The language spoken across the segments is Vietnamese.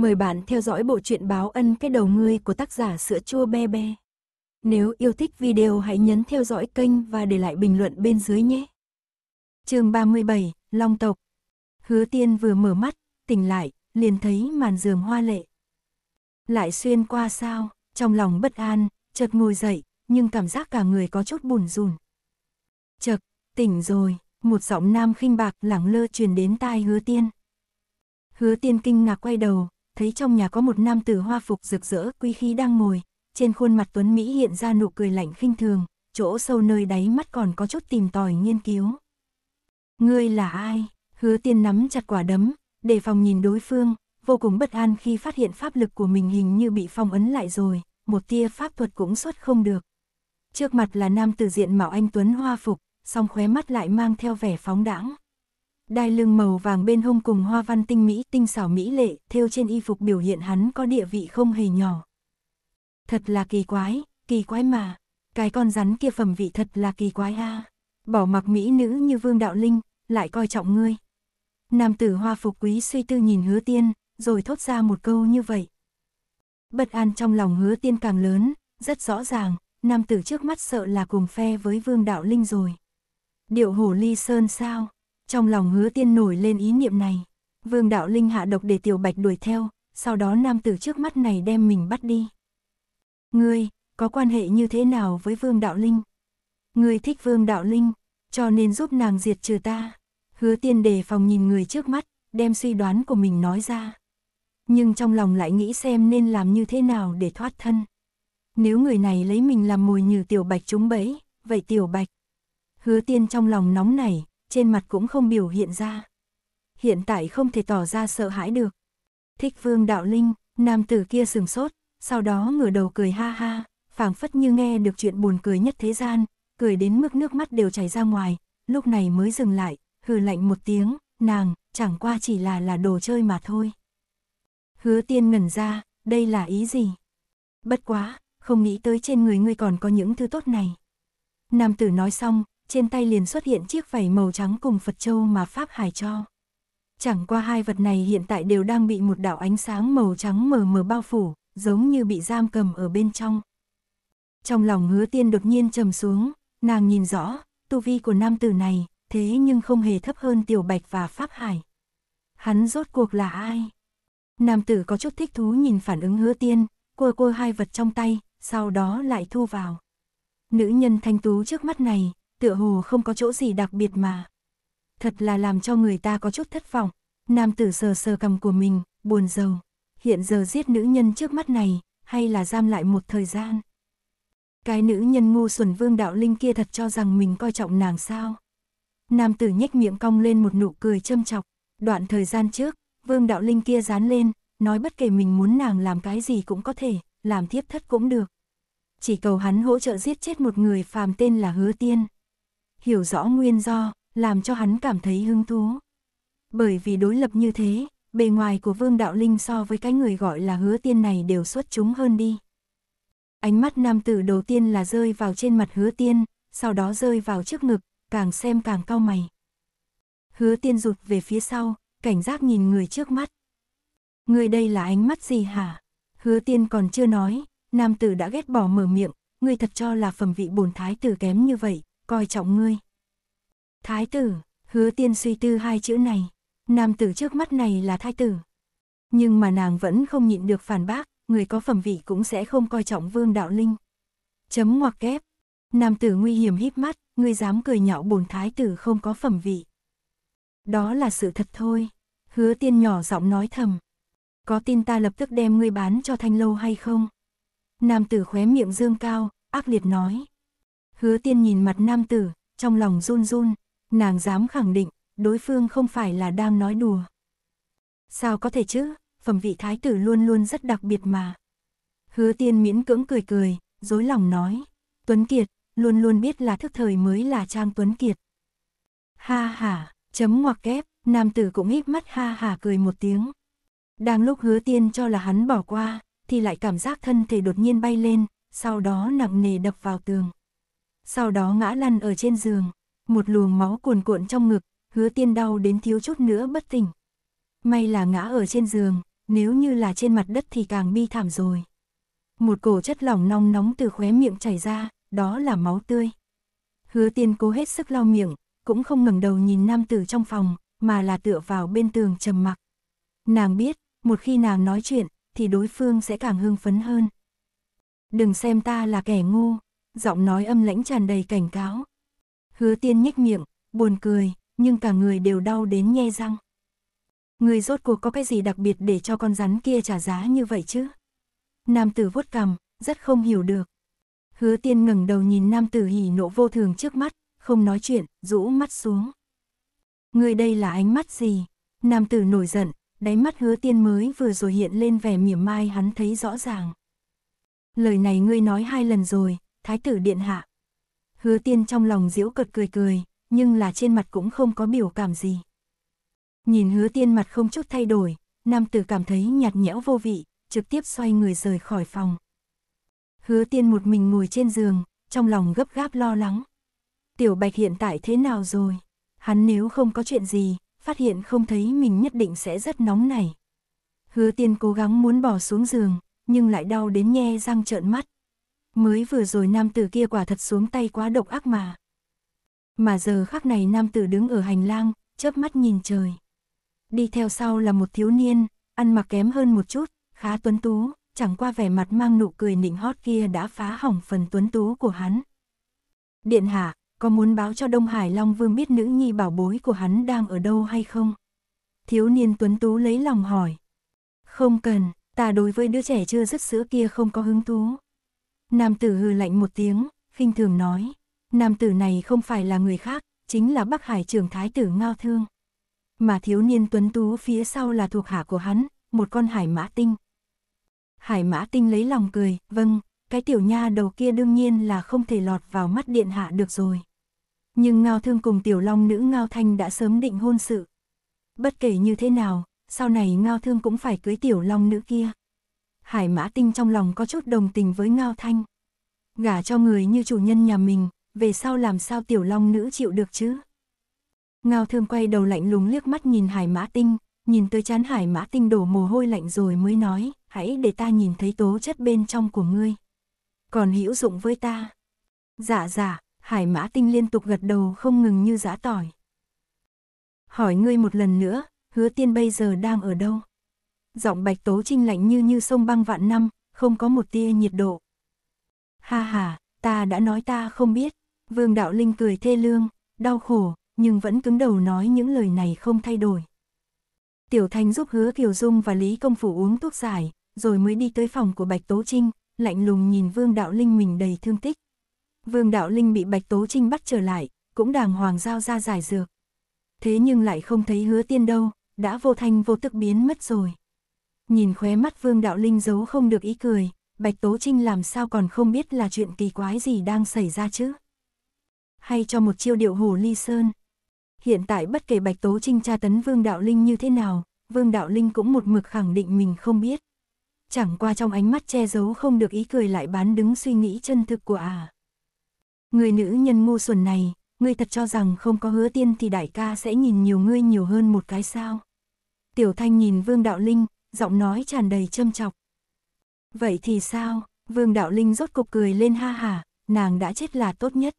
Mời bạn theo dõi bộ truyện báo ân cái đầu ngươi của tác giả sữa chua be be. Nếu yêu thích video hãy nhấn theo dõi kênh và để lại bình luận bên dưới nhé. chương 37, Long Tộc Hứa tiên vừa mở mắt, tỉnh lại, liền thấy màn giường hoa lệ. Lại xuyên qua sao, trong lòng bất an, chợt ngồi dậy, nhưng cảm giác cả người có chút bùn rùn. Chật, tỉnh rồi, một giọng nam khinh bạc lẳng lơ truyền đến tai hứa tiên. Hứa tiên kinh ngạc quay đầu, thấy trong nhà có một nam tử hoa phục rực rỡ quý khí đang ngồi, trên khuôn mặt Tuấn Mỹ hiện ra nụ cười lạnh khinh thường, chỗ sâu nơi đáy mắt còn có chút tìm tòi nghiên cứu. Ngươi là ai? Hứa tiên nắm chặt quả đấm, đề phòng nhìn đối phương, vô cùng bất an khi phát hiện pháp lực của mình hình như bị phong ấn lại rồi, một tia pháp thuật cũng xuất không được. Trước mặt là nam tử diện mạo anh Tuấn hoa phục, song khóe mắt lại mang theo vẻ phóng đãng. Đai lưng màu vàng bên hông cùng hoa văn tinh mỹ tinh xảo mỹ lệ, thêu trên y phục biểu hiện hắn có địa vị không hề nhỏ. Thật là kỳ quái, kỳ quái mà. Cái con rắn kia phẩm vị thật là kỳ quái a. Bỏ mặc mỹ nữ như Vương Đạo Linh, lại coi trọng ngươi. Nam tử hoa phục quý suy tư nhìn hứa tiên, rồi thốt ra một câu như vậy. Bất an trong lòng hứa tiên càng lớn, rất rõ ràng, nam tử trước mắt sợ là cùng phe với Vương Đạo Linh rồi. Điệu hổ ly sơn sao? Trong lòng hứa tiên nổi lên ý niệm này. Vương Đạo Linh hạ độc để Tiểu Bạch đuổi theo, sau đó nam tử trước mắt này đem mình bắt đi. Ngươi, có quan hệ như thế nào với Vương Đạo Linh? Ngươi thích Vương Đạo Linh, cho nên giúp nàng diệt trừ ta. Hứa tiên đề phòng nhìn người trước mắt, đem suy đoán của mình nói ra. Nhưng trong lòng lại nghĩ xem nên làm như thế nào để thoát thân. Nếu người này lấy mình làm mồi như Tiểu Bạch chúng bẫy, vậy Tiểu Bạch. Hứa tiên trong lòng nóng nảy, trên mặt cũng không biểu hiện ra. Hiện tại không thể tỏ ra sợ hãi được. Thích vương đạo linh, nam tử kia sừng sốt, sau đó ngửa đầu cười ha ha, phảng phất như nghe được chuyện buồn cười nhất thế gian, cười đến mức nước mắt đều chảy ra ngoài, lúc này mới dừng lại, hừ lạnh một tiếng, nàng, chẳng qua chỉ là là đồ chơi mà thôi. Hứa tiên ngẩn ra, đây là ý gì? Bất quá, không nghĩ tới trên người ngươi còn có những thứ tốt này. Nam tử nói xong, trên tay liền xuất hiện chiếc vảy màu trắng cùng Phật Châu mà Pháp Hải cho. Chẳng qua hai vật này hiện tại đều đang bị một đạo ánh sáng màu trắng mờ mờ bao phủ, giống như bị giam cầm ở bên trong. Trong lòng hứa tiên đột nhiên trầm xuống, nàng nhìn rõ, tu vi của nam tử này, thế nhưng không hề thấp hơn Tiểu Bạch và Pháp Hải. Hắn rốt cuộc là ai? Nam tử có chút thích thú nhìn phản ứng hứa tiên, cua cua hai vật trong tay, sau đó lại thu vào. Nữ nhân thanh tú trước mắt này, tựa hồ không có chỗ gì đặc biệt mà. Thật là làm cho người ta có chút thất vọng, nam tử sờ sờ cầm của mình, buồn rầu. Hiện giờ giết nữ nhân trước mắt này, hay là giam lại một thời gian. Cái nữ nhân ngu xuẩn vương đạo linh kia thật cho rằng mình coi trọng nàng sao. Nam tử nhếch miệng cong lên một nụ cười châm chọc. Đoạn thời gian trước, vương đạo linh kia dán lên, nói bất kể mình muốn nàng làm cái gì cũng có thể, làm thiếp thất cũng được. Chỉ cầu hắn hỗ trợ giết chết một người phàm tên là Hứa Tiên hiểu rõ nguyên do, làm cho hắn cảm thấy hứng thú. Bởi vì đối lập như thế, bề ngoài của Vương Đạo Linh so với cái người gọi là hứa tiên này đều xuất chúng hơn đi. Ánh mắt nam tử đầu tiên là rơi vào trên mặt hứa tiên, sau đó rơi vào trước ngực, càng xem càng cao mày. Hứa tiên rụt về phía sau, cảnh giác nhìn người trước mắt. Người đây là ánh mắt gì hả? Hứa tiên còn chưa nói, nam tử đã ghét bỏ mở miệng, Người thật cho là phẩm vị bổn thái tử kém như vậy, coi trọng ngươi. Thái tử, hứa tiên suy tư hai chữ này, nam tử trước mắt này là thái tử. Nhưng mà nàng vẫn không nhịn được phản bác, người có phẩm vị cũng sẽ không coi trọng vương đạo linh. Chấm ngoặc kép, nam tử nguy hiểm híp mắt, ngươi dám cười nhạo bổn thái tử không có phẩm vị. Đó là sự thật thôi, hứa tiên nhỏ giọng nói thầm. Có tin ta lập tức đem ngươi bán cho thanh lâu hay không? Nam tử khóe miệng dương cao, ác liệt nói. Hứa tiên nhìn mặt nam tử, trong lòng run run, nàng dám khẳng định, đối phương không phải là đang nói đùa. Sao có thể chứ, phẩm vị thái tử luôn luôn rất đặc biệt mà. Hứa tiên miễn cưỡng cười cười, dối lòng nói, Tuấn Kiệt, luôn luôn biết là thức thời mới là Trang Tuấn Kiệt. Ha ha, chấm ngoặc kép, nam tử cũng híp mắt ha ha cười một tiếng. Đang lúc hứa tiên cho là hắn bỏ qua, thì lại cảm giác thân thể đột nhiên bay lên, sau đó nặng nề đập vào tường sau đó ngã lăn ở trên giường, một luồng máu cuồn cuộn trong ngực, hứa tiên đau đến thiếu chút nữa bất tỉnh. May là ngã ở trên giường, nếu như là trên mặt đất thì càng bi thảm rồi. Một cổ chất lỏng nong nóng từ khóe miệng chảy ra, đó là máu tươi. Hứa tiên cố hết sức lau miệng, cũng không ngẩng đầu nhìn nam tử trong phòng, mà là tựa vào bên tường trầm mặc. Nàng biết, một khi nàng nói chuyện, thì đối phương sẽ càng hưng phấn hơn. Đừng xem ta là kẻ ngu, giọng nói âm lãnh tràn đầy cảnh cáo. Hứa tiên nhếch miệng, buồn cười, nhưng cả người đều đau đến nhe răng. Người rốt cuộc có cái gì đặc biệt để cho con rắn kia trả giá như vậy chứ? Nam tử vuốt cằm, rất không hiểu được. Hứa tiên ngẩng đầu nhìn nam tử hỉ nộ vô thường trước mắt, không nói chuyện, rũ mắt xuống. Người đây là ánh mắt gì? Nam tử nổi giận, đáy mắt hứa tiên mới vừa rồi hiện lên vẻ mỉa mai hắn thấy rõ ràng. Lời này ngươi nói hai lần rồi, thái tử điện hạ. Hứa tiên trong lòng diễu cợt cười cười, nhưng là trên mặt cũng không có biểu cảm gì. Nhìn hứa tiên mặt không chút thay đổi, nam tử cảm thấy nhạt nhẽo vô vị, trực tiếp xoay người rời khỏi phòng. Hứa tiên một mình ngồi trên giường, trong lòng gấp gáp lo lắng. Tiểu bạch hiện tại thế nào rồi? Hắn nếu không có chuyện gì, phát hiện không thấy mình nhất định sẽ rất nóng này. Hứa tiên cố gắng muốn bỏ xuống giường, nhưng lại đau đến nhe răng trợn mắt, mới vừa rồi nam tử kia quả thật xuống tay quá độc ác mà. Mà giờ khắc này nam tử đứng ở hành lang, chớp mắt nhìn trời. Đi theo sau là một thiếu niên, ăn mặc kém hơn một chút, khá tuấn tú, chẳng qua vẻ mặt mang nụ cười nịnh hót kia đã phá hỏng phần tuấn tú của hắn. Điện hạ, có muốn báo cho Đông Hải Long Vương biết nữ nhi bảo bối của hắn đang ở đâu hay không? Thiếu niên tuấn tú lấy lòng hỏi. Không cần, ta đối với đứa trẻ chưa dứt sữa kia không có hứng thú. Nam tử hư lạnh một tiếng, khinh thường nói. Nam tử này không phải là người khác, chính là Bắc Hải trưởng thái tử Ngao Thương. Mà thiếu niên tuấn tú phía sau là thuộc hạ của hắn, một con hải mã tinh. Hải mã tinh lấy lòng cười, vâng, cái tiểu nha đầu kia đương nhiên là không thể lọt vào mắt điện hạ được rồi. Nhưng Ngao Thương cùng tiểu long nữ Ngao Thanh đã sớm định hôn sự. Bất kể như thế nào, sau này Ngao Thương cũng phải cưới tiểu long nữ kia. Hải Mã Tinh trong lòng có chút đồng tình với Ngao Thanh. Gả cho người như chủ nhân nhà mình, về sau làm sao tiểu long nữ chịu được chứ? Ngao Thơm quay đầu lạnh lùng liếc mắt nhìn Hải Mã Tinh, nhìn tới chán Hải Mã Tinh đổ mồ hôi lạnh rồi mới nói, hãy để ta nhìn thấy tố chất bên trong của ngươi. Còn hữu dụng với ta. Dạ dạ, Hải Mã Tinh liên tục gật đầu không ngừng như giã tỏi. Hỏi ngươi một lần nữa, hứa tiên bây giờ đang ở đâu? Giọng Bạch Tố Trinh lạnh như như sông băng vạn năm, không có một tia nhiệt độ. Ha ha, ta đã nói ta không biết. Vương Đạo Linh cười thê lương, đau khổ, nhưng vẫn cứng đầu nói những lời này không thay đổi. Tiểu Thanh giúp hứa Kiều Dung và Lý Công Phủ uống thuốc giải, rồi mới đi tới phòng của Bạch Tố Trinh, lạnh lùng nhìn Vương Đạo Linh mình đầy thương tích. Vương Đạo Linh bị Bạch Tố Trinh bắt trở lại, cũng đàng hoàng giao ra giải dược. Thế nhưng lại không thấy hứa tiên đâu, đã vô thanh vô tức biến mất rồi nhìn khóe mắt Vương Đạo Linh giấu không được ý cười, Bạch Tố Trinh làm sao còn không biết là chuyện kỳ quái gì đang xảy ra chứ. Hay cho một chiêu điệu hồ ly sơn. Hiện tại bất kể Bạch Tố Trinh tra tấn Vương Đạo Linh như thế nào, Vương Đạo Linh cũng một mực khẳng định mình không biết. Chẳng qua trong ánh mắt che giấu không được ý cười lại bán đứng suy nghĩ chân thực của à. Người nữ nhân ngu xuẩn này, ngươi thật cho rằng không có hứa tiên thì đại ca sẽ nhìn nhiều ngươi nhiều hơn một cái sao. Tiểu Thanh nhìn Vương Đạo Linh, giọng nói tràn đầy châm chọc. Vậy thì sao, Vương Đạo Linh rốt cục cười lên ha hả, nàng đã chết là tốt nhất.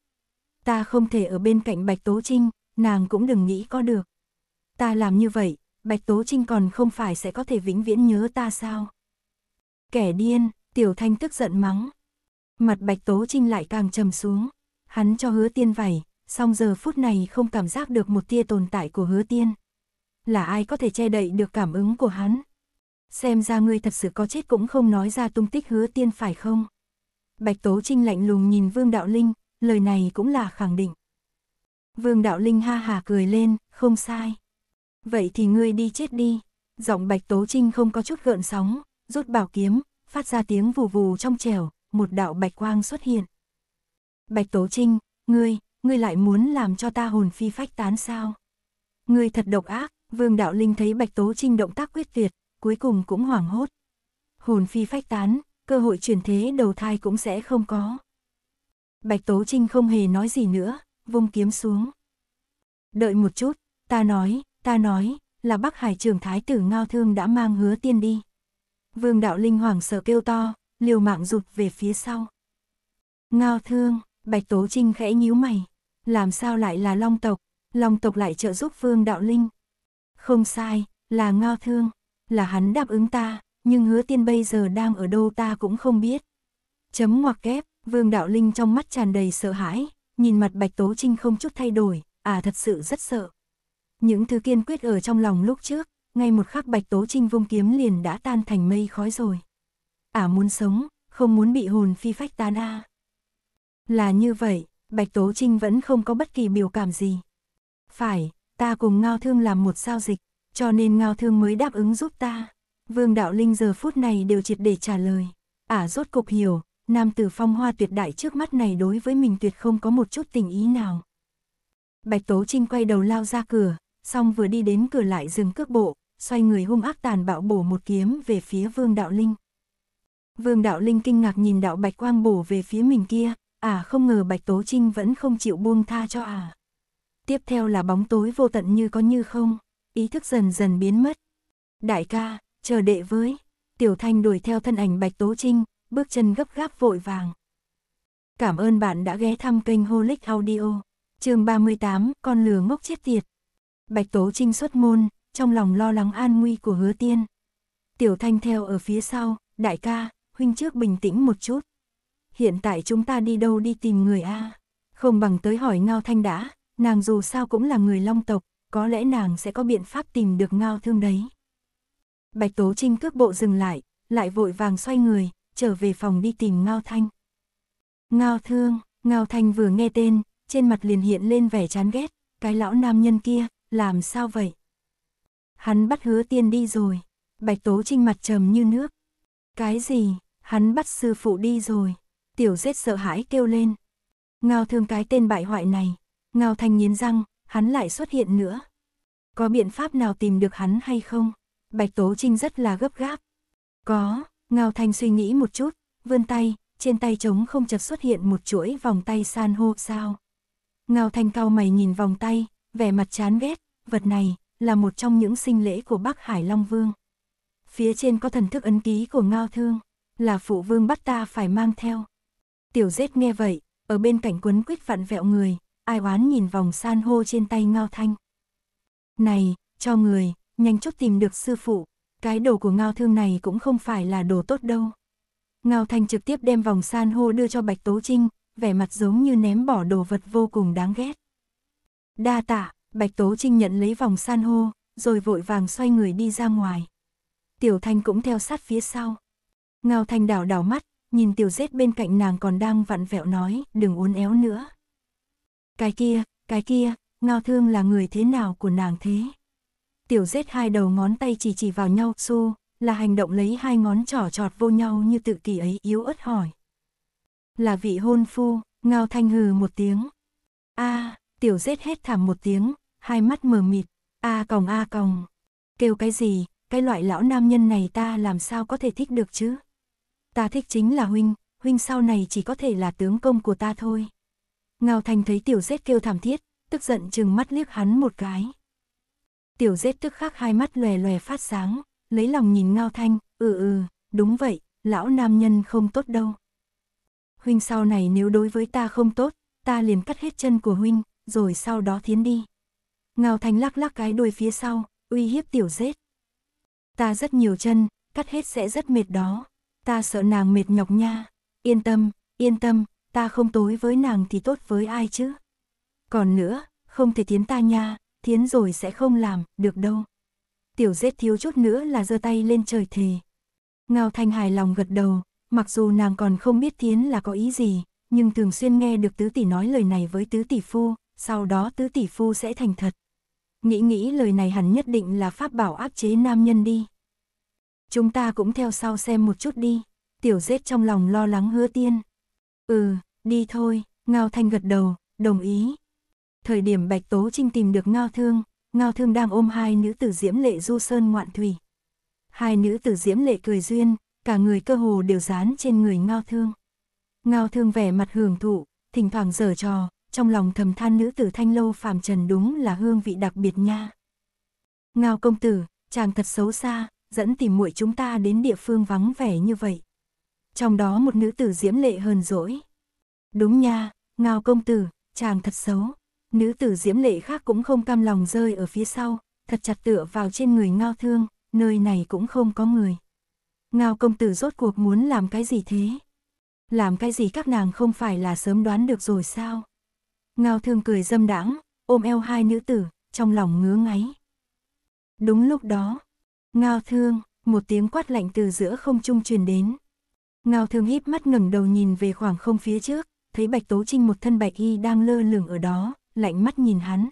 Ta không thể ở bên cạnh Bạch Tố Trinh, nàng cũng đừng nghĩ có được. Ta làm như vậy, Bạch Tố Trinh còn không phải sẽ có thể vĩnh viễn nhớ ta sao? Kẻ điên, Tiểu Thanh tức giận mắng. Mặt Bạch Tố Trinh lại càng trầm xuống. Hắn cho hứa tiên vảy, song giờ phút này không cảm giác được một tia tồn tại của hứa tiên. Là ai có thể che đậy được cảm ứng của hắn? xem ra ngươi thật sự có chết cũng không nói ra tung tích hứa tiên phải không? Bạch Tố Trinh lạnh lùng nhìn Vương Đạo Linh, lời này cũng là khẳng định. Vương Đạo Linh ha hà cười lên, không sai. Vậy thì ngươi đi chết đi. Giọng Bạch Tố Trinh không có chút gợn sóng, rút bảo kiếm, phát ra tiếng vù vù trong trẻo, một đạo bạch quang xuất hiện. Bạch Tố Trinh, ngươi, ngươi lại muốn làm cho ta hồn phi phách tán sao? Ngươi thật độc ác, Vương Đạo Linh thấy Bạch Tố Trinh động tác quyết tuyệt, cuối cùng cũng hoảng hốt. Hồn phi phách tán, cơ hội chuyển thế đầu thai cũng sẽ không có. Bạch Tố Trinh không hề nói gì nữa, vung kiếm xuống. Đợi một chút, ta nói, ta nói, là Bắc Hải trưởng thái tử Ngao Thương đã mang hứa tiên đi. Vương Đạo Linh hoảng sợ kêu to, liều mạng rụt về phía sau. Ngao Thương, Bạch Tố Trinh khẽ nhíu mày, làm sao lại là Long tộc, Long tộc lại trợ giúp Vương Đạo Linh. Không sai, là Ngao Thương là hắn đáp ứng ta, nhưng hứa tiên bây giờ đang ở đâu ta cũng không biết. Chấm ngoặc kép, Vương Đạo Linh trong mắt tràn đầy sợ hãi, nhìn mặt Bạch Tố Trinh không chút thay đổi, à thật sự rất sợ. Những thứ kiên quyết ở trong lòng lúc trước, ngay một khắc Bạch Tố Trinh vung kiếm liền đã tan thành mây khói rồi. À muốn sống, không muốn bị hồn phi phách tan a. Là như vậy, Bạch Tố Trinh vẫn không có bất kỳ biểu cảm gì. Phải, ta cùng Ngao Thương làm một giao dịch. Cho nên Ngao Thương mới đáp ứng giúp ta. Vương Đạo Linh giờ phút này đều triệt để trả lời. Ả à, rốt cục hiểu, nam tử phong hoa tuyệt đại trước mắt này đối với mình tuyệt không có một chút tình ý nào. Bạch Tố Trinh quay đầu lao ra cửa, xong vừa đi đến cửa lại dừng cước bộ, xoay người hung ác tàn bạo bổ một kiếm về phía Vương Đạo Linh. Vương Đạo Linh kinh ngạc nhìn đạo Bạch Quang bổ về phía mình kia, à không ngờ Bạch Tố Trinh vẫn không chịu buông tha cho à. Tiếp theo là bóng tối vô tận như có như không ý thức dần dần biến mất. Đại ca, chờ đệ với. Tiểu Thanh đuổi theo thân ảnh Bạch Tố Trinh, bước chân gấp gáp vội vàng. Cảm ơn bạn đã ghé thăm kênh Holic Audio. chương 38, con lừa ngốc chết tiệt. Bạch Tố Trinh xuất môn, trong lòng lo lắng an nguy của hứa tiên. Tiểu Thanh theo ở phía sau, đại ca, huynh trước bình tĩnh một chút. Hiện tại chúng ta đi đâu đi tìm người A. Không bằng tới hỏi Ngao Thanh đã, nàng dù sao cũng là người long tộc, có lẽ nàng sẽ có biện pháp tìm được ngao thương đấy. Bạch Tố Trinh cước bộ dừng lại, lại vội vàng xoay người, trở về phòng đi tìm Ngao Thanh. Ngao thương, Ngao Thanh vừa nghe tên, trên mặt liền hiện lên vẻ chán ghét, cái lão nam nhân kia, làm sao vậy? Hắn bắt hứa tiên đi rồi, Bạch Tố Trinh mặt trầm như nước. Cái gì, hắn bắt sư phụ đi rồi, tiểu dết sợ hãi kêu lên. Ngao thương cái tên bại hoại này, Ngao Thanh nghiến răng, hắn lại xuất hiện nữa. Có biện pháp nào tìm được hắn hay không? Bạch Tố Trinh rất là gấp gáp. Có, Ngao Thanh suy nghĩ một chút, vươn tay, trên tay trống không chợt xuất hiện một chuỗi vòng tay san hô sao. Ngao Thanh cau mày nhìn vòng tay, vẻ mặt chán ghét, vật này là một trong những sinh lễ của Bắc Hải Long Vương. Phía trên có thần thức ấn ký của Ngao Thương, là phụ vương bắt ta phải mang theo. Tiểu Dết nghe vậy, ở bên cạnh quấn quýt vặn vẹo người, ai oán nhìn vòng san hô trên tay Ngao Thanh. Này, cho người, nhanh chút tìm được sư phụ, cái đồ của Ngao Thương này cũng không phải là đồ tốt đâu. Ngao Thanh trực tiếp đem vòng san hô đưa cho Bạch Tố Trinh, vẻ mặt giống như ném bỏ đồ vật vô cùng đáng ghét. Đa tạ, Bạch Tố Trinh nhận lấy vòng san hô, rồi vội vàng xoay người đi ra ngoài. Tiểu Thanh cũng theo sát phía sau. Ngao Thanh đảo đảo mắt, nhìn tiểu dết bên cạnh nàng còn đang vặn vẹo nói, đừng uốn éo nữa. Cái kia, cái kia, ngao thương là người thế nào của nàng thế? Tiểu giết hai đầu ngón tay chỉ chỉ vào nhau, su là hành động lấy hai ngón trỏ trọt vô nhau như tự kỷ ấy yếu ớt hỏi. Là vị hôn phu, ngao thanh hừ một tiếng. a à, tiểu giết hết thảm một tiếng, hai mắt mờ mịt, a à còng a à còng. Kêu cái gì, cái loại lão nam nhân này ta làm sao có thể thích được chứ? Ta thích chính là huynh, huynh sau này chỉ có thể là tướng công của ta thôi. Ngao Thanh thấy tiểu rết kêu thảm thiết, tức giận chừng mắt liếc hắn một cái. Tiểu rết tức khắc hai mắt lòe lòe phát sáng, lấy lòng nhìn Ngao Thanh, ừ ừ, đúng vậy, lão nam nhân không tốt đâu. Huynh sau này nếu đối với ta không tốt, ta liền cắt hết chân của huynh, rồi sau đó thiến đi. Ngao Thanh lắc lắc cái đuôi phía sau, uy hiếp tiểu rết. Ta rất nhiều chân, cắt hết sẽ rất mệt đó. Ta sợ nàng mệt nhọc nha. Yên tâm, yên tâm, ta không tối với nàng thì tốt với ai chứ? Còn nữa, không thể tiến ta nha, tiến rồi sẽ không làm, được đâu. Tiểu dết thiếu chút nữa là giơ tay lên trời thề. Ngao Thanh hài lòng gật đầu, mặc dù nàng còn không biết tiến là có ý gì, nhưng thường xuyên nghe được tứ tỷ nói lời này với tứ tỷ phu, sau đó tứ tỷ phu sẽ thành thật. Nghĩ nghĩ lời này hẳn nhất định là pháp bảo áp chế nam nhân đi. Chúng ta cũng theo sau xem một chút đi, tiểu dết trong lòng lo lắng hứa tiên. Ừ, đi thôi, Ngao Thanh gật đầu, đồng ý. Thời điểm Bạch Tố Trinh tìm được Ngao Thương, Ngao Thương đang ôm hai nữ tử diễm lệ du sơn ngoạn thủy. Hai nữ tử diễm lệ cười duyên, cả người cơ hồ đều dán trên người Ngao Thương. Ngao Thương vẻ mặt hưởng thụ, thỉnh thoảng giở trò, trong lòng thầm than nữ tử thanh lâu phàm trần đúng là hương vị đặc biệt nha. Ngao công tử, chàng thật xấu xa, dẫn tìm muội chúng ta đến địa phương vắng vẻ như vậy trong đó một nữ tử diễm lệ hờn dỗi. Đúng nha, ngao công tử, chàng thật xấu. Nữ tử diễm lệ khác cũng không cam lòng rơi ở phía sau, thật chặt tựa vào trên người ngao thương, nơi này cũng không có người. Ngao công tử rốt cuộc muốn làm cái gì thế? Làm cái gì các nàng không phải là sớm đoán được rồi sao? Ngao thương cười dâm đãng, ôm eo hai nữ tử, trong lòng ngứa ngáy. Đúng lúc đó, ngao thương, một tiếng quát lạnh từ giữa không trung truyền đến. Ngao thương híp mắt ngẩng đầu nhìn về khoảng không phía trước, thấy Bạch Tố Trinh một thân bạch y đang lơ lửng ở đó, lạnh mắt nhìn hắn.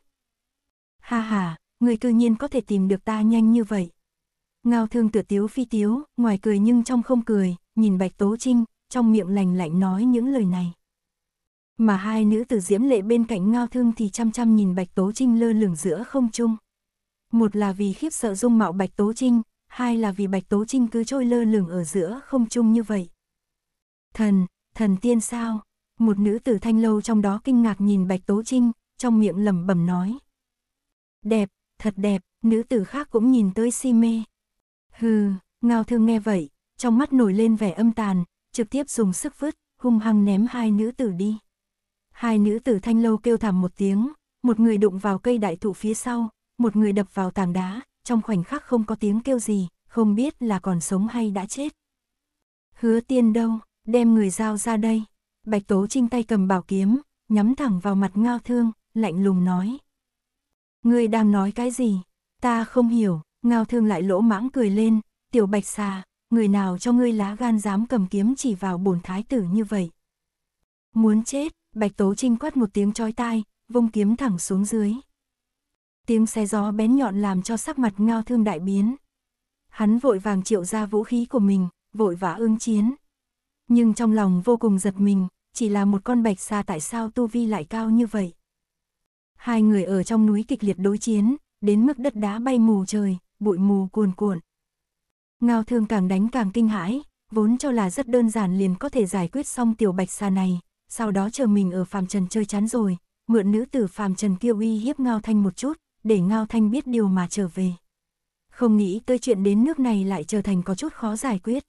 Ha ha, người cư nhiên có thể tìm được ta nhanh như vậy. Ngao thương tựa tiếu phi tiếu, ngoài cười nhưng trong không cười, nhìn Bạch Tố Trinh, trong miệng lành lạnh nói những lời này. Mà hai nữ tử diễm lệ bên cạnh ngao thương thì chăm chăm nhìn Bạch Tố Trinh lơ lửng giữa không trung. Một là vì khiếp sợ dung mạo Bạch Tố Trinh, hai là vì Bạch Tố Trinh cứ trôi lơ lửng ở giữa không trung như vậy. Thần, thần tiên sao? Một nữ tử thanh lâu trong đó kinh ngạc nhìn Bạch Tố Trinh, trong miệng lẩm bẩm nói. Đẹp, thật đẹp, nữ tử khác cũng nhìn tới si mê. Hừ, ngao thương nghe vậy, trong mắt nổi lên vẻ âm tàn, trực tiếp dùng sức vứt, hung hăng ném hai nữ tử đi. Hai nữ tử thanh lâu kêu thảm một tiếng, một người đụng vào cây đại thụ phía sau, một người đập vào tảng đá, trong khoảnh khắc không có tiếng kêu gì, không biết là còn sống hay đã chết. Hứa tiên đâu, đem người giao ra đây. Bạch Tố Trinh tay cầm bảo kiếm, nhắm thẳng vào mặt ngao thương, lạnh lùng nói. Ngươi đang nói cái gì? Ta không hiểu, ngao thương lại lỗ mãng cười lên, tiểu bạch xà, người nào cho ngươi lá gan dám cầm kiếm chỉ vào bổn thái tử như vậy. Muốn chết, bạch tố trinh quát một tiếng chói tai, vung kiếm thẳng xuống dưới. Tiếng xe gió bén nhọn làm cho sắc mặt ngao thương đại biến. Hắn vội vàng triệu ra vũ khí của mình, vội vã ưng chiến nhưng trong lòng vô cùng giật mình, chỉ là một con bạch xa tại sao tu vi lại cao như vậy. Hai người ở trong núi kịch liệt đối chiến, đến mức đất đá bay mù trời, bụi mù cuồn cuộn. Ngao thương càng đánh càng kinh hãi, vốn cho là rất đơn giản liền có thể giải quyết xong tiểu bạch xa này, sau đó chờ mình ở phàm trần chơi chán rồi, mượn nữ tử phàm trần kia uy hiếp Ngao Thanh một chút, để Ngao Thanh biết điều mà trở về. Không nghĩ tới chuyện đến nước này lại trở thành có chút khó giải quyết.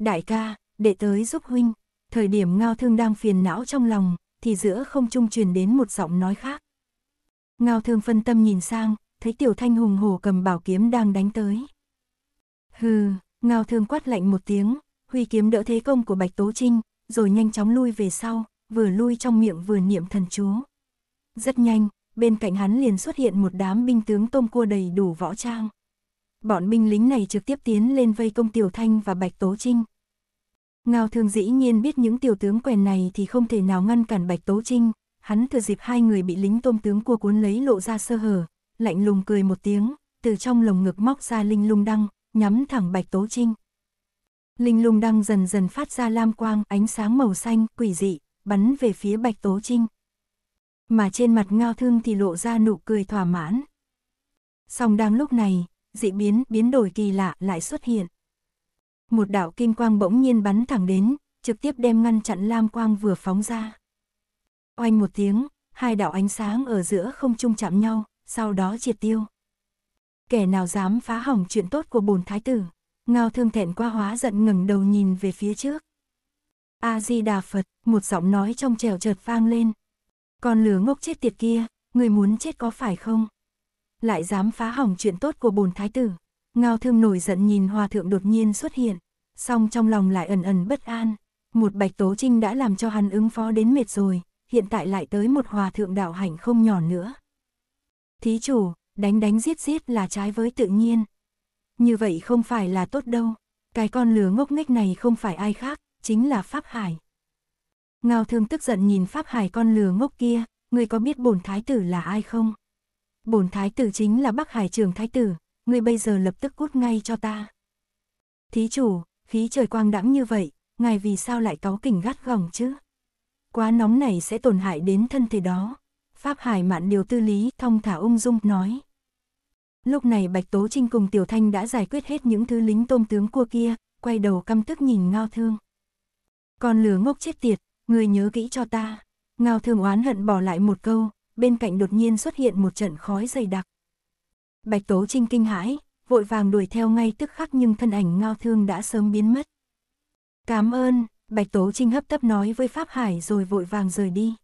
Đại ca, để tới giúp huynh. Thời điểm Ngao Thương đang phiền não trong lòng, thì giữa không trung truyền đến một giọng nói khác. Ngao Thương phân tâm nhìn sang, thấy Tiểu Thanh hùng hổ cầm bảo kiếm đang đánh tới. Hừ, Ngao Thương quát lạnh một tiếng, huy kiếm đỡ thế công của Bạch Tố Trinh, rồi nhanh chóng lui về sau, vừa lui trong miệng vừa niệm thần chú. Rất nhanh, bên cạnh hắn liền xuất hiện một đám binh tướng tôm cua đầy đủ võ trang. Bọn binh lính này trực tiếp tiến lên vây công Tiểu Thanh và Bạch Tố Trinh. Ngao thương dĩ nhiên biết những tiểu tướng quèn này thì không thể nào ngăn cản Bạch Tố Trinh, hắn thừa dịp hai người bị lính tôm tướng cua cuốn lấy lộ ra sơ hở, lạnh lùng cười một tiếng, từ trong lồng ngực móc ra linh lung đăng, nhắm thẳng Bạch Tố Trinh. Linh lung đăng dần dần phát ra lam quang, ánh sáng màu xanh, quỷ dị, bắn về phía Bạch Tố Trinh. Mà trên mặt ngao thương thì lộ ra nụ cười thỏa mãn. Song đang lúc này, dị biến, biến đổi kỳ lạ lại xuất hiện một đạo kim quang bỗng nhiên bắn thẳng đến, trực tiếp đem ngăn chặn lam quang vừa phóng ra. Oanh một tiếng, hai đạo ánh sáng ở giữa không chung chạm nhau, sau đó triệt tiêu. Kẻ nào dám phá hỏng chuyện tốt của bổn thái tử, ngao thương thẹn qua hóa giận ngẩng đầu nhìn về phía trước. A-di-đà Phật, một giọng nói trong trẻo chợt vang lên. Con lứa ngốc chết tiệt kia, người muốn chết có phải không? Lại dám phá hỏng chuyện tốt của bồn thái tử. Ngao thương nổi giận nhìn hòa thượng đột nhiên xuất hiện song trong lòng lại ẩn ẩn bất an. Một bạch tố trinh đã làm cho hắn ứng phó đến mệt rồi, hiện tại lại tới một hòa thượng đạo hạnh không nhỏ nữa. Thí chủ, đánh đánh giết giết là trái với tự nhiên. Như vậy không phải là tốt đâu, cái con lừa ngốc nghếch này không phải ai khác, chính là Pháp Hải. Ngao thương tức giận nhìn Pháp Hải con lừa ngốc kia, ngươi có biết bổn thái tử là ai không? Bổn thái tử chính là Bắc Hải trường thái tử, ngươi bây giờ lập tức cút ngay cho ta. Thí chủ, khí trời quang đãng như vậy, ngài vì sao lại cáu kỉnh gắt gỏng chứ? Quá nóng này sẽ tổn hại đến thân thể đó. Pháp Hải mạn điều tư lý, thông thả ung dung nói. Lúc này Bạch Tố Trinh cùng Tiểu Thanh đã giải quyết hết những thứ lính tôm tướng cua kia, quay đầu căm tức nhìn Ngao Thương. Con lừa ngốc chết tiệt, người nhớ kỹ cho ta. Ngao Thương oán hận bỏ lại một câu, bên cạnh đột nhiên xuất hiện một trận khói dày đặc. Bạch Tố Trinh kinh hãi, vội vàng đuổi theo ngay tức khắc nhưng thân ảnh ngao thương đã sớm biến mất. Cảm ơn, Bạch Tố Trinh hấp tấp nói với Pháp Hải rồi vội vàng rời đi.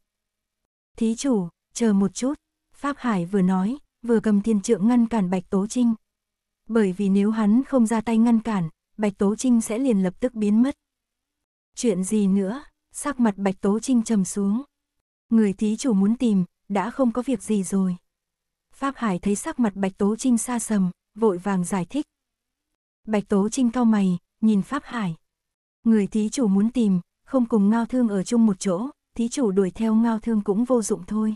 Thí chủ, chờ một chút, Pháp Hải vừa nói, vừa cầm thiên trượng ngăn cản Bạch Tố Trinh. Bởi vì nếu hắn không ra tay ngăn cản, Bạch Tố Trinh sẽ liền lập tức biến mất. Chuyện gì nữa, sắc mặt Bạch Tố Trinh trầm xuống. Người thí chủ muốn tìm, đã không có việc gì rồi. Pháp Hải thấy sắc mặt Bạch Tố Trinh xa sầm, vội vàng giải thích. Bạch Tố Trinh cao mày, nhìn Pháp Hải. Người thí chủ muốn tìm, không cùng ngao thương ở chung một chỗ, thí chủ đuổi theo ngao thương cũng vô dụng thôi.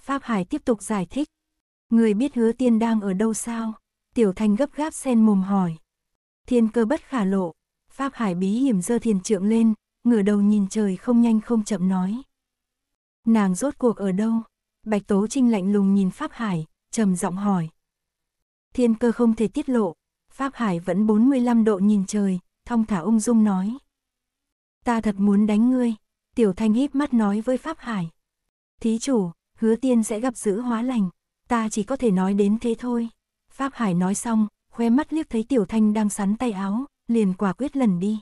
Pháp Hải tiếp tục giải thích. Người biết hứa tiên đang ở đâu sao? Tiểu Thanh gấp gáp sen mồm hỏi. Thiên cơ bất khả lộ, Pháp Hải bí hiểm dơ thiền trượng lên, ngửa đầu nhìn trời không nhanh không chậm nói. Nàng rốt cuộc ở đâu? Bạch Tố Trinh lạnh lùng nhìn Pháp Hải, trầm giọng hỏi. Thiên cơ không thể tiết lộ, Pháp Hải vẫn 45 độ nhìn trời, thong thả ung dung nói. Ta thật muốn đánh ngươi, Tiểu Thanh híp mắt nói với Pháp Hải. Thí chủ, hứa tiên sẽ gặp giữ hóa lành, ta chỉ có thể nói đến thế thôi. Pháp Hải nói xong, khoe mắt liếc thấy Tiểu Thanh đang sắn tay áo, liền quả quyết lần đi.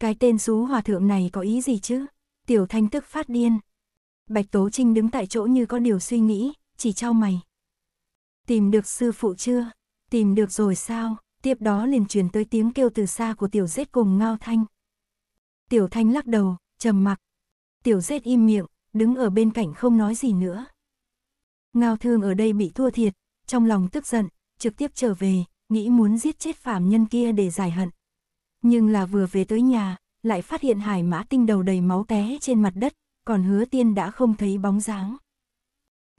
Cái tên xú hòa thượng này có ý gì chứ? Tiểu Thanh tức phát điên. Bạch Tố Trinh đứng tại chỗ như có điều suy nghĩ, chỉ trao mày. Tìm được sư phụ chưa? Tìm được rồi sao? Tiếp đó liền truyền tới tiếng kêu từ xa của tiểu giết cùng Ngao Thanh. Tiểu Thanh lắc đầu, trầm mặc. Tiểu giết im miệng, đứng ở bên cạnh không nói gì nữa. Ngao Thương ở đây bị thua thiệt, trong lòng tức giận, trực tiếp trở về, nghĩ muốn giết chết phạm nhân kia để giải hận. Nhưng là vừa về tới nhà, lại phát hiện hải mã tinh đầu đầy máu té trên mặt đất, còn hứa tiên đã không thấy bóng dáng.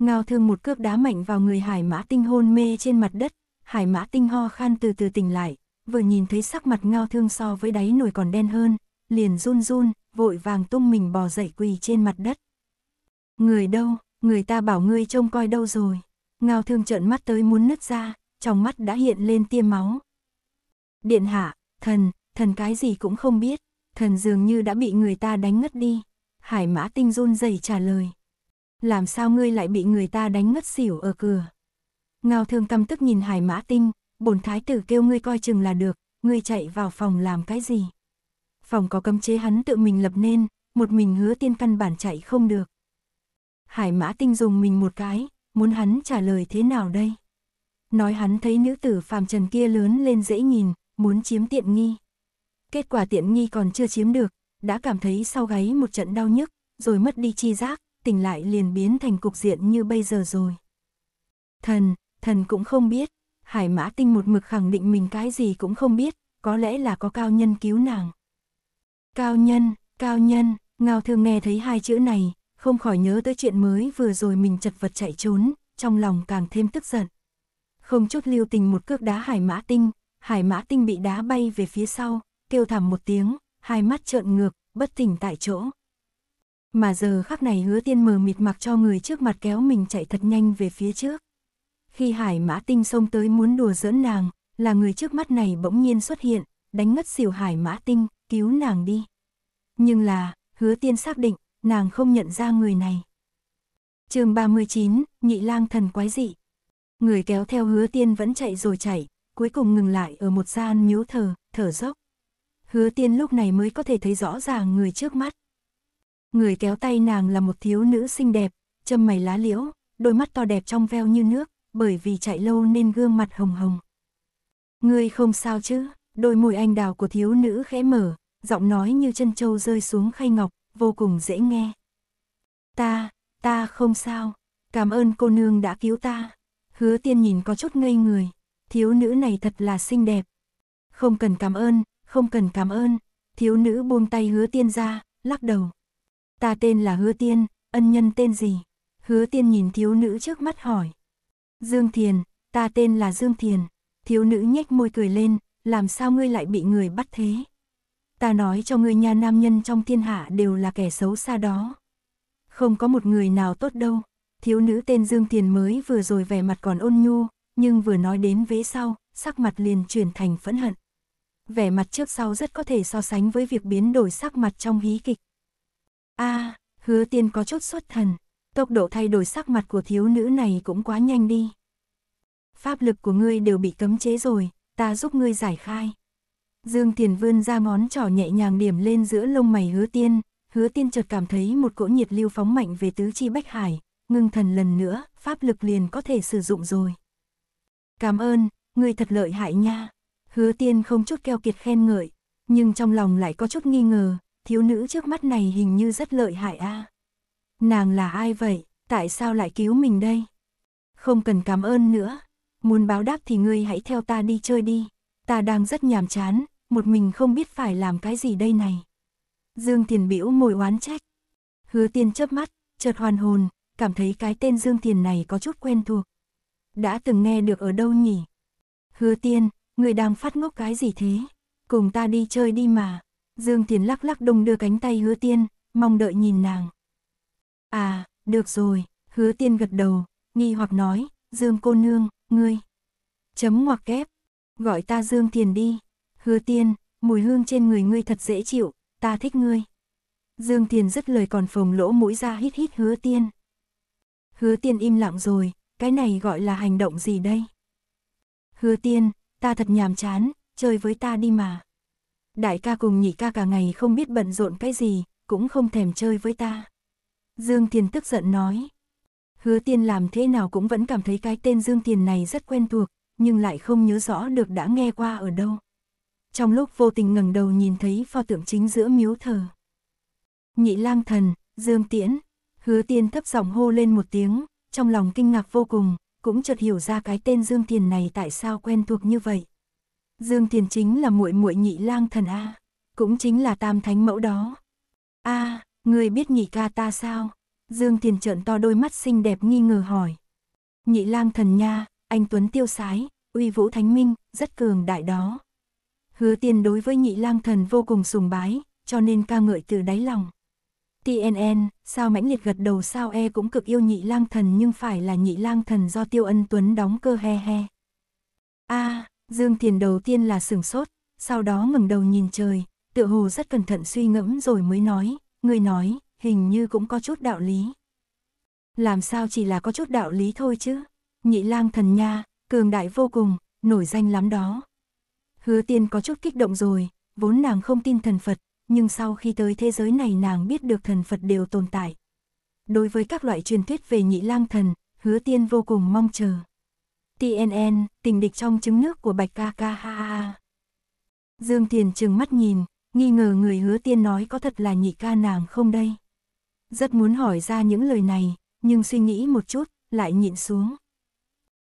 Ngao thương một cước đá mạnh vào người hải mã tinh hôn mê trên mặt đất, hải mã tinh ho khan từ từ tỉnh lại, vừa nhìn thấy sắc mặt ngao thương so với đáy nổi còn đen hơn, liền run run, vội vàng tung mình bò dậy quỳ trên mặt đất. Người đâu, người ta bảo ngươi trông coi đâu rồi. Ngao thương trợn mắt tới muốn nứt ra, trong mắt đã hiện lên tia máu. Điện hạ, thần, thần cái gì cũng không biết, thần dường như đã bị người ta đánh ngất đi. Hải mã tinh run rẩy trả lời làm sao ngươi lại bị người ta đánh ngất xỉu ở cửa. Ngao thương căm tức nhìn hải mã tinh, bổn thái tử kêu ngươi coi chừng là được, ngươi chạy vào phòng làm cái gì. Phòng có cấm chế hắn tự mình lập nên, một mình hứa tiên căn bản chạy không được. Hải mã tinh dùng mình một cái, muốn hắn trả lời thế nào đây? Nói hắn thấy nữ tử phàm trần kia lớn lên dễ nhìn, muốn chiếm tiện nghi. Kết quả tiện nghi còn chưa chiếm được, đã cảm thấy sau gáy một trận đau nhức, rồi mất đi chi giác, tỉnh lại liền biến thành cục diện như bây giờ rồi. Thần, thần cũng không biết, hải mã tinh một mực khẳng định mình cái gì cũng không biết, có lẽ là có cao nhân cứu nàng. Cao nhân, cao nhân, ngao thương nghe thấy hai chữ này, không khỏi nhớ tới chuyện mới vừa rồi mình chật vật chạy trốn, trong lòng càng thêm tức giận. Không chút lưu tình một cước đá hải mã tinh, hải mã tinh bị đá bay về phía sau, kêu thảm một tiếng, hai mắt trợn ngược, bất tỉnh tại chỗ mà giờ khắc này hứa tiên mờ mịt mặc cho người trước mặt kéo mình chạy thật nhanh về phía trước. Khi hải mã tinh xông tới muốn đùa giỡn nàng, là người trước mắt này bỗng nhiên xuất hiện, đánh ngất xỉu hải mã tinh, cứu nàng đi. Nhưng là, hứa tiên xác định, nàng không nhận ra người này. chương 39, nhị lang thần quái dị. Người kéo theo hứa tiên vẫn chạy rồi chạy, cuối cùng ngừng lại ở một gian miếu thờ, thở dốc. Hứa tiên lúc này mới có thể thấy rõ ràng người trước mắt. Người kéo tay nàng là một thiếu nữ xinh đẹp, châm mày lá liễu, đôi mắt to đẹp trong veo như nước, bởi vì chạy lâu nên gương mặt hồng hồng. Ngươi không sao chứ, đôi môi anh đào của thiếu nữ khẽ mở, giọng nói như chân trâu rơi xuống khay ngọc, vô cùng dễ nghe. Ta, ta không sao, cảm ơn cô nương đã cứu ta. Hứa tiên nhìn có chút ngây người, thiếu nữ này thật là xinh đẹp. Không cần cảm ơn, không cần cảm ơn, thiếu nữ buông tay hứa tiên ra, lắc đầu. Ta tên là Hứa Tiên, ân nhân tên gì? Hứa Tiên nhìn thiếu nữ trước mắt hỏi. Dương Thiền, ta tên là Dương Thiền. Thiếu nữ nhếch môi cười lên, làm sao ngươi lại bị người bắt thế? Ta nói cho ngươi nha nam nhân trong thiên hạ đều là kẻ xấu xa đó. Không có một người nào tốt đâu. Thiếu nữ tên Dương Thiền mới vừa rồi vẻ mặt còn ôn nhu, nhưng vừa nói đến vế sau, sắc mặt liền chuyển thành phẫn hận. Vẻ mặt trước sau rất có thể so sánh với việc biến đổi sắc mặt trong hí kịch a à, hứa tiên có chút xuất thần, tốc độ thay đổi sắc mặt của thiếu nữ này cũng quá nhanh đi. Pháp lực của ngươi đều bị cấm chế rồi, ta giúp ngươi giải khai. Dương Tiền vươn ra ngón trỏ nhẹ nhàng điểm lên giữa lông mày hứa tiên, hứa tiên chợt cảm thấy một cỗ nhiệt lưu phóng mạnh về tứ chi bách hải, ngưng thần lần nữa, pháp lực liền có thể sử dụng rồi. Cảm ơn, ngươi thật lợi hại nha. Hứa tiên không chút keo kiệt khen ngợi, nhưng trong lòng lại có chút nghi ngờ, thiếu nữ trước mắt này hình như rất lợi hại a. Nàng là ai vậy, tại sao lại cứu mình đây? Không cần cảm ơn nữa, muốn báo đáp thì ngươi hãy theo ta đi chơi đi, ta đang rất nhàm chán, một mình không biết phải làm cái gì đây này. Dương Tiền Bĩu môi oán trách. Hứa Tiên chớp mắt, chợt hoàn hồn, cảm thấy cái tên Dương Tiền này có chút quen thuộc. Đã từng nghe được ở đâu nhỉ? Hứa Tiên, người đang phát ngốc cái gì thế? Cùng ta đi chơi đi mà. Dương Tiền lắc lắc đông đưa cánh tay hứa tiên, mong đợi nhìn nàng. À, được rồi, hứa tiên gật đầu, nghi hoặc nói, Dương cô nương, ngươi. Chấm ngoặc kép, gọi ta Dương Tiền đi. Hứa tiên, mùi hương trên người ngươi thật dễ chịu, ta thích ngươi. Dương Tiền dứt lời còn phồng lỗ mũi ra hít hít hứa tiên. Hứa tiên im lặng rồi, cái này gọi là hành động gì đây? Hứa tiên, ta thật nhàm chán, chơi với ta đi mà đại ca cùng nhị ca cả ngày không biết bận rộn cái gì, cũng không thèm chơi với ta. Dương Tiền tức giận nói. Hứa Tiên làm thế nào cũng vẫn cảm thấy cái tên Dương Tiền này rất quen thuộc, nhưng lại không nhớ rõ được đã nghe qua ở đâu. Trong lúc vô tình ngẩng đầu nhìn thấy pho tượng chính giữa miếu thờ. Nhị lang thần, Dương Tiễn, hứa tiên thấp giọng hô lên một tiếng, trong lòng kinh ngạc vô cùng, cũng chợt hiểu ra cái tên Dương Tiền này tại sao quen thuộc như vậy. Dương Thiền chính là muội muội nhị lang thần a, cũng chính là tam thánh mẫu đó. A, người biết nhị ca ta sao? Dương Thiền trợn to đôi mắt xinh đẹp nghi ngờ hỏi. Nhị lang thần nha, anh tuấn tiêu sái, uy vũ thánh minh, rất cường đại đó. Hứa tiền đối với nhị lang thần vô cùng sùng bái, cho nên ca ngợi từ đáy lòng. TNN, sao mãnh liệt gật đầu sao e cũng cực yêu nhị lang thần nhưng phải là nhị lang thần do tiêu ân tuấn đóng cơ he he. a à, Dương Thiền đầu tiên là sửng sốt, sau đó ngẩng đầu nhìn trời, tựa hồ rất cẩn thận suy ngẫm rồi mới nói, người nói, hình như cũng có chút đạo lý. Làm sao chỉ là có chút đạo lý thôi chứ? Nhị lang thần nha, cường đại vô cùng, nổi danh lắm đó. Hứa tiên có chút kích động rồi, vốn nàng không tin thần Phật, nhưng sau khi tới thế giới này nàng biết được thần Phật đều tồn tại. Đối với các loại truyền thuyết về nhị lang thần, hứa tiên vô cùng mong chờ. TNN, tình địch trong trứng nước của Bạch ca ca ha ha. Dương Tiền trừng mắt nhìn, nghi ngờ người hứa tiên nói có thật là nhị ca nàng không đây. Rất muốn hỏi ra những lời này, nhưng suy nghĩ một chút, lại nhịn xuống.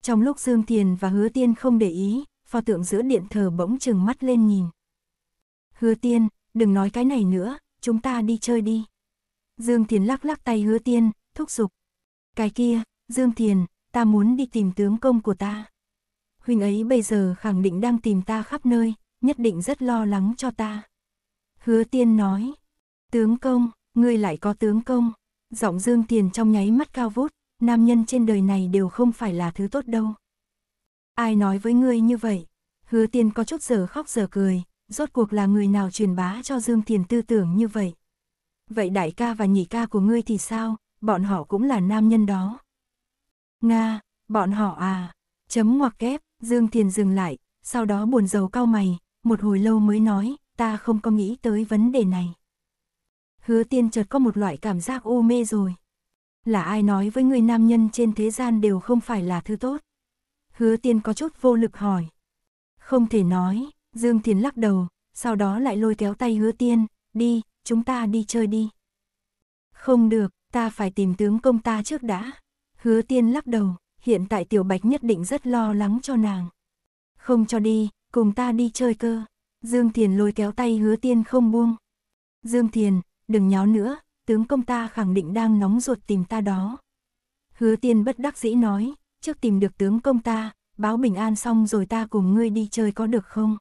Trong lúc Dương Tiền và hứa tiên không để ý, pho tượng giữa điện thờ bỗng trừng mắt lên nhìn. Hứa tiên, đừng nói cái này nữa, chúng ta đi chơi đi. Dương Tiền lắc lắc tay hứa tiên, thúc giục. Cái kia, Dương Tiền, ta muốn đi tìm tướng công của ta. Huynh ấy bây giờ khẳng định đang tìm ta khắp nơi, nhất định rất lo lắng cho ta. Hứa tiên nói, tướng công, ngươi lại có tướng công, giọng dương tiền trong nháy mắt cao vút, nam nhân trên đời này đều không phải là thứ tốt đâu. Ai nói với ngươi như vậy? Hứa tiên có chút giờ khóc giờ cười, rốt cuộc là người nào truyền bá cho Dương Tiền tư tưởng như vậy. Vậy đại ca và nhị ca của ngươi thì sao, bọn họ cũng là nam nhân đó. Nga, bọn họ à, chấm ngoặc kép, Dương Thiền dừng lại, sau đó buồn rầu cau mày, một hồi lâu mới nói, ta không có nghĩ tới vấn đề này. Hứa tiên chợt có một loại cảm giác ô mê rồi. Là ai nói với người nam nhân trên thế gian đều không phải là thứ tốt. Hứa tiên có chút vô lực hỏi. Không thể nói, Dương Thiền lắc đầu, sau đó lại lôi kéo tay hứa tiên, đi, chúng ta đi chơi đi. Không được, ta phải tìm tướng công ta trước đã. Hứa tiên lắc đầu, hiện tại tiểu bạch nhất định rất lo lắng cho nàng. Không cho đi, cùng ta đi chơi cơ. Dương Thiền lôi kéo tay hứa tiên không buông. Dương Thiền, đừng nháo nữa, tướng công ta khẳng định đang nóng ruột tìm ta đó. Hứa tiên bất đắc dĩ nói, trước tìm được tướng công ta, báo bình an xong rồi ta cùng ngươi đi chơi có được không?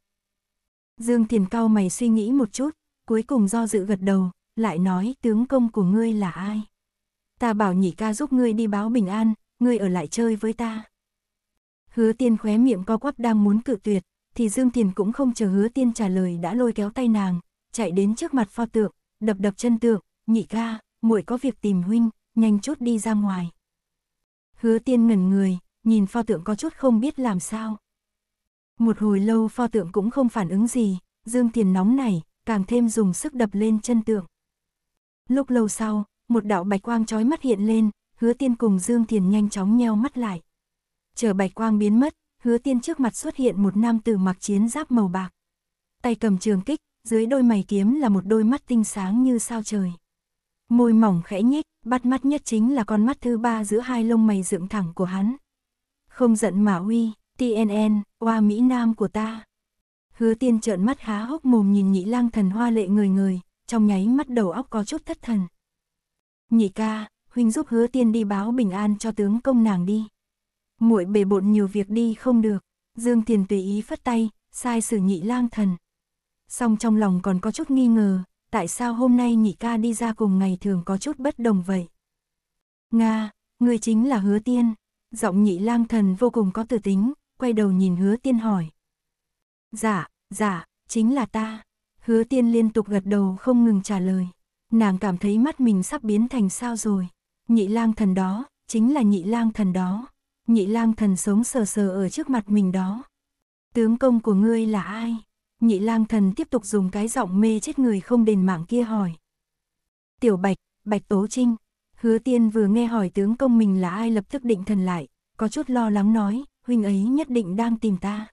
Dương Thiền cao mày suy nghĩ một chút, cuối cùng do dự gật đầu, lại nói tướng công của ngươi là ai? ta bảo nhị ca giúp ngươi đi báo bình an, ngươi ở lại chơi với ta. Hứa tiên khóe miệng co quắp đang muốn cự tuyệt, thì Dương Thiền cũng không chờ hứa tiên trả lời đã lôi kéo tay nàng, chạy đến trước mặt pho tượng, đập đập chân tượng, nhị ca, muội có việc tìm huynh, nhanh chút đi ra ngoài. Hứa tiên ngẩn người, nhìn pho tượng có chút không biết làm sao. Một hồi lâu pho tượng cũng không phản ứng gì, Dương Thiền nóng này, càng thêm dùng sức đập lên chân tượng. Lúc lâu sau, một đạo bạch quang chói mắt hiện lên, hứa tiên cùng Dương Thiền nhanh chóng nheo mắt lại. Chờ bạch quang biến mất, hứa tiên trước mặt xuất hiện một nam tử mặc chiến giáp màu bạc. Tay cầm trường kích, dưới đôi mày kiếm là một đôi mắt tinh sáng như sao trời. Môi mỏng khẽ nhếch, bắt mắt nhất chính là con mắt thứ ba giữa hai lông mày dựng thẳng của hắn. Không giận mà uy, TNN, hoa Mỹ Nam của ta. Hứa tiên trợn mắt há hốc mồm nhìn nhị lang thần hoa lệ người người, trong nháy mắt đầu óc có chút thất thần. Nhị ca, huynh giúp hứa tiên đi báo bình an cho tướng công nàng đi. muội bề bộn nhiều việc đi không được, Dương Tiền tùy ý phất tay, sai sử nhị lang thần. Song trong lòng còn có chút nghi ngờ, tại sao hôm nay nhị ca đi ra cùng ngày thường có chút bất đồng vậy? Nga, người chính là hứa tiên. Giọng nhị lang thần vô cùng có tử tính, quay đầu nhìn hứa tiên hỏi. Dạ, dạ, chính là ta. Hứa tiên liên tục gật đầu không ngừng trả lời nàng cảm thấy mắt mình sắp biến thành sao rồi. Nhị lang thần đó, chính là nhị lang thần đó. Nhị lang thần sống sờ sờ ở trước mặt mình đó. Tướng công của ngươi là ai? Nhị lang thần tiếp tục dùng cái giọng mê chết người không đền mạng kia hỏi. Tiểu bạch, bạch tố trinh. Hứa tiên vừa nghe hỏi tướng công mình là ai lập tức định thần lại, có chút lo lắng nói, huynh ấy nhất định đang tìm ta.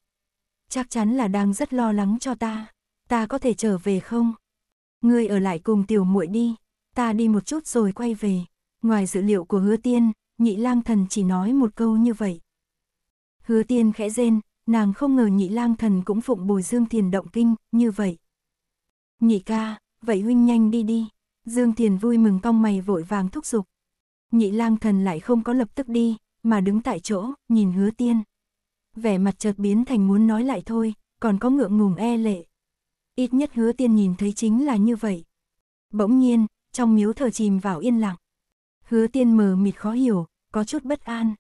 Chắc chắn là đang rất lo lắng cho ta. Ta có thể trở về không? ngươi ở lại cùng tiểu muội đi, ta đi một chút rồi quay về. Ngoài dữ liệu của hứa tiên, nhị lang thần chỉ nói một câu như vậy. Hứa tiên khẽ rên, nàng không ngờ nhị lang thần cũng phụng bồi Dương Thiền động kinh, như vậy. Nhị ca, vậy huynh nhanh đi đi. Dương Thiền vui mừng cong mày vội vàng thúc giục. Nhị lang thần lại không có lập tức đi, mà đứng tại chỗ, nhìn hứa tiên. Vẻ mặt chợt biến thành muốn nói lại thôi, còn có ngượng ngùng e lệ ít nhất hứa tiên nhìn thấy chính là như vậy. Bỗng nhiên, trong miếu thờ chìm vào yên lặng. Hứa tiên mờ mịt khó hiểu, có chút bất an.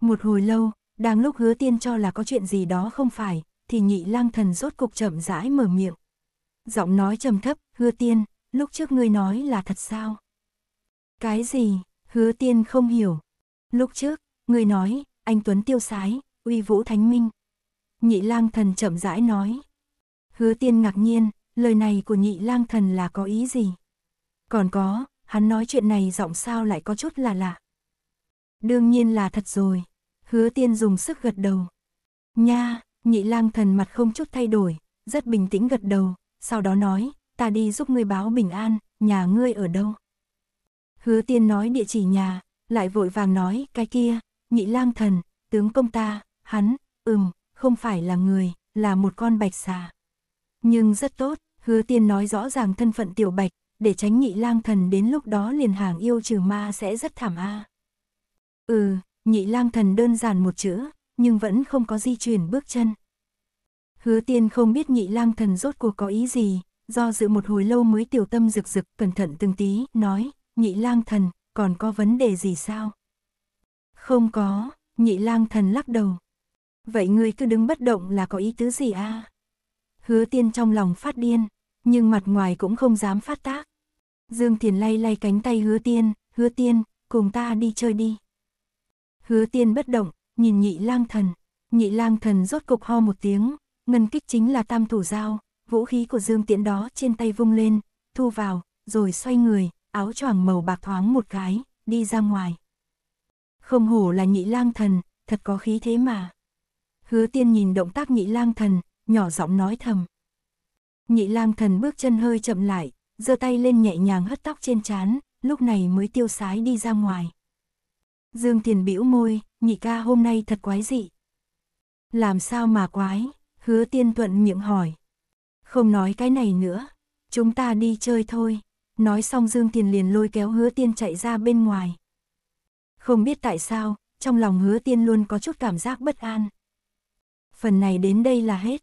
Một hồi lâu, đang lúc hứa tiên cho là có chuyện gì đó không phải, thì nhị lang thần rốt cục chậm rãi mở miệng. Giọng nói trầm thấp, hứa tiên, lúc trước ngươi nói là thật sao? Cái gì? Hứa tiên không hiểu. Lúc trước, ngươi nói, anh Tuấn tiêu sái, uy vũ thánh minh. Nhị lang thần chậm rãi nói, Hứa tiên ngạc nhiên, lời này của nhị lang thần là có ý gì? Còn có, hắn nói chuyện này giọng sao lại có chút là lạ. Đương nhiên là thật rồi. Hứa tiên dùng sức gật đầu. Nha, nhị lang thần mặt không chút thay đổi, rất bình tĩnh gật đầu, sau đó nói, ta đi giúp ngươi báo bình an, nhà ngươi ở đâu? Hứa tiên nói địa chỉ nhà, lại vội vàng nói, cái kia, nhị lang thần, tướng công ta, hắn, ừm, không phải là người, là một con bạch xà. Nhưng rất tốt, hứa tiên nói rõ ràng thân phận tiểu bạch, để tránh nhị lang thần đến lúc đó liền hàng yêu trừ ma sẽ rất thảm a. Ừ, nhị lang thần đơn giản một chữ, nhưng vẫn không có di chuyển bước chân. Hứa tiên không biết nhị lang thần rốt cuộc có ý gì, do dự một hồi lâu mới tiểu tâm rực rực cẩn thận từng tí, nói, nhị lang thần, còn có vấn đề gì sao? Không có, nhị lang thần lắc đầu. Vậy ngươi cứ đứng bất động là có ý tứ gì a? À? Hứa tiên trong lòng phát điên, nhưng mặt ngoài cũng không dám phát tác. Dương Thiền lay lay cánh tay hứa tiên, hứa tiên, cùng ta đi chơi đi. Hứa tiên bất động, nhìn nhị lang thần, nhị lang thần rốt cục ho một tiếng, ngân kích chính là tam thủ dao, vũ khí của Dương Tiễn đó trên tay vung lên, thu vào, rồi xoay người, áo choàng màu bạc thoáng một cái, đi ra ngoài. Không hổ là nhị lang thần, thật có khí thế mà. Hứa tiên nhìn động tác nhị lang thần, nhỏ giọng nói thầm. Nhị lang thần bước chân hơi chậm lại, giơ tay lên nhẹ nhàng hất tóc trên trán, lúc này mới tiêu sái đi ra ngoài. Dương Tiền bĩu môi, nhị ca hôm nay thật quái dị. Làm sao mà quái, hứa tiên thuận miệng hỏi. Không nói cái này nữa, chúng ta đi chơi thôi. Nói xong Dương Tiền liền lôi kéo hứa tiên chạy ra bên ngoài. Không biết tại sao, trong lòng hứa tiên luôn có chút cảm giác bất an. Phần này đến đây là hết.